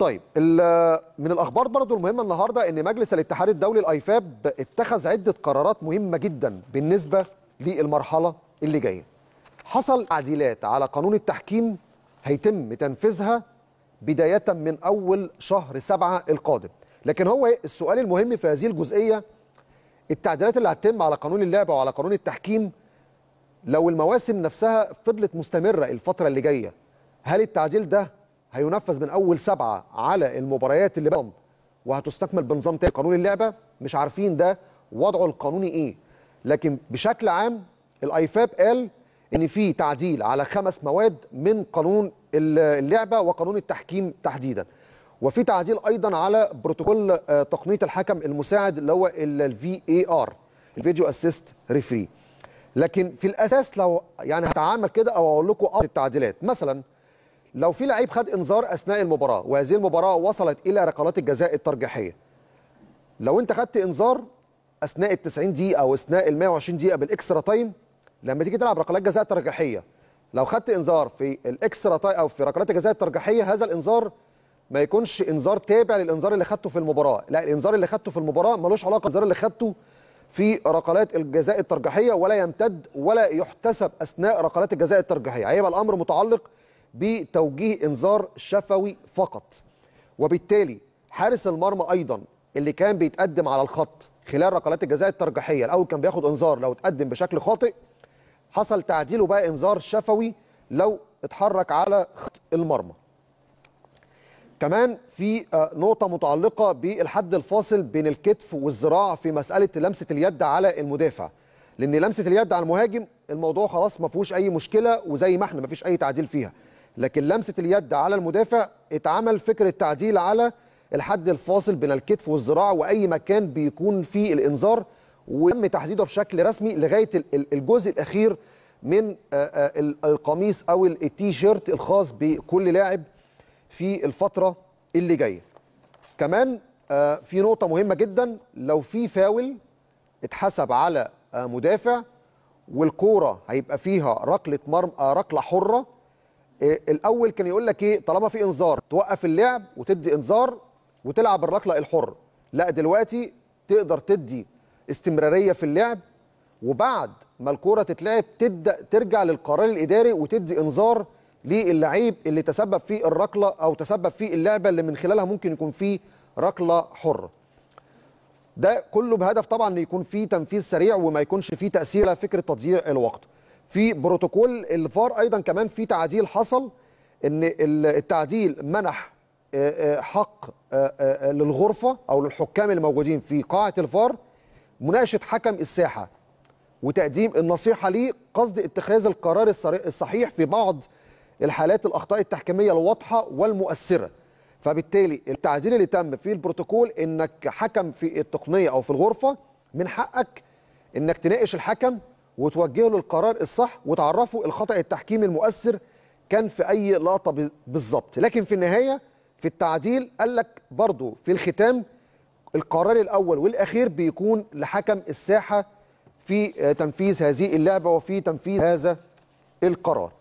طيب من الاخبار برضو المهمه النهارده ان مجلس الاتحاد الدولي الايفاب اتخذ عده قرارات مهمه جدا بالنسبه للمرحله اللي جايه. حصل تعديلات على قانون التحكيم هيتم تنفيذها بدايه من اول شهر سبعة القادم، لكن هو السؤال المهم في هذه الجزئيه التعديلات اللي هتتم على قانون اللعبه وعلى قانون التحكيم لو المواسم نفسها فضلت مستمره الفتره اللي جايه هل التعديل ده هينفذ من اول سبعه على المباريات اللي بقى وهتستكمل بنظام تاني قانون اللعبه مش عارفين ده وضعه القانوني ايه لكن بشكل عام الايفاب قال ان في تعديل على خمس مواد من قانون اللعبه وقانون التحكيم تحديدا وفي تعديل ايضا على بروتوكول آه، تقنيه الحكم المساعد اللي هو الفي اي ار الفيديو اسيست ريفري لكن في الاساس لو يعني هتعامل كده او اقول لكم أه التعديلات مثلا لو في لعيب خد انذار اثناء المباراه وهذه المباراه وصلت الى ركلات الجزاء الترجيحيه لو انت خدت انذار اثناء ال 90 دقيقه او اثناء ال 120 دقيقه بالاكسترا تايم لما تيجي تلعب ركلات جزاء ترجيحيه لو خدت انذار في الاكسترا تايم او في ركلات الجزاء الترجيحيه هذا الانذار ما يكونش انذار تابع للانذار اللي خدته في المباراه لا الانذار اللي خدته في المباراه ملوش علاقه بالانذار اللي خدته في ركلات الجزاء الترجيحيه ولا يمتد ولا يحتسب اثناء ركلات الجزاء الترجيحيه هيبقى الامر متعلق بتوجيه انذار شفوي فقط وبالتالي حارس المرمى ايضا اللي كان بيتقدم على الخط خلال ركلات الجزاء الترجيحيه الاول كان بياخد انذار لو اتقدم بشكل خاطئ حصل تعديله بقى انذار شفوي لو اتحرك على خط المرمى كمان في آه، نقطه متعلقه بالحد الفاصل بين الكتف والذراع في مساله لمسه اليد على المدافع لان لمسه اليد على المهاجم الموضوع خلاص ما فيهوش اي مشكله وزي ما احنا ما فيش اي تعديل فيها لكن لمسه اليد على المدافع اتعمل فكره تعديل على الحد الفاصل بين الكتف والذراع واي مكان بيكون فيه الانذار وتم تحديده بشكل رسمي لغايه الجزء الاخير من آه، آه، القميص او التي شيرت الخاص بكل لاعب في الفتره اللي جايه كمان آه، في نقطه مهمه جدا لو في فاول اتحسب على مدافع والكوره هيبقى فيها ركله مرمى ركله حره إيه، الاول كان يقول لك ايه طالما في انذار توقف اللعب وتدي انذار وتلعب الركله الحر لا دلوقتي تقدر تدي استمراريه في اللعب وبعد ما الكوره تتلعب تبدا ترجع للقرار الاداري وتدي انذار للعيب اللي تسبب في الركله او تسبب في اللعبه اللي من خلالها ممكن يكون في ركله حره ده كله بهدف طبعا ان يكون في تنفيذ سريع وما يكونش في تاثير على فكره تضييع الوقت في بروتوكول الفار ايضا كمان في تعديل حصل ان التعديل منح آه، آه، حق آه، للغرفه او للحكام الموجودين في قاعه الفار مناقشه حكم الساحه وتقديم النصيحه ليه قصد اتخاذ القرار الصحيح في بعض الحالات الاخطاء التحكيميه الواضحه والمؤثره فبالتالي التعديل اللي تم في البروتوكول انك حكم في التقنيه او في الغرفه من حقك انك تناقش الحكم وتوجه له القرار الصح وتعرفه الخطا التحكيمي المؤثر كان في اي لقطه بالظبط لكن في النهايه في التعديل قال لك برضه في الختام القرار الاول والاخير بيكون لحكم الساحه في آه، تنفيذ هذه اللعبه وفي تنفيذ هذا القرار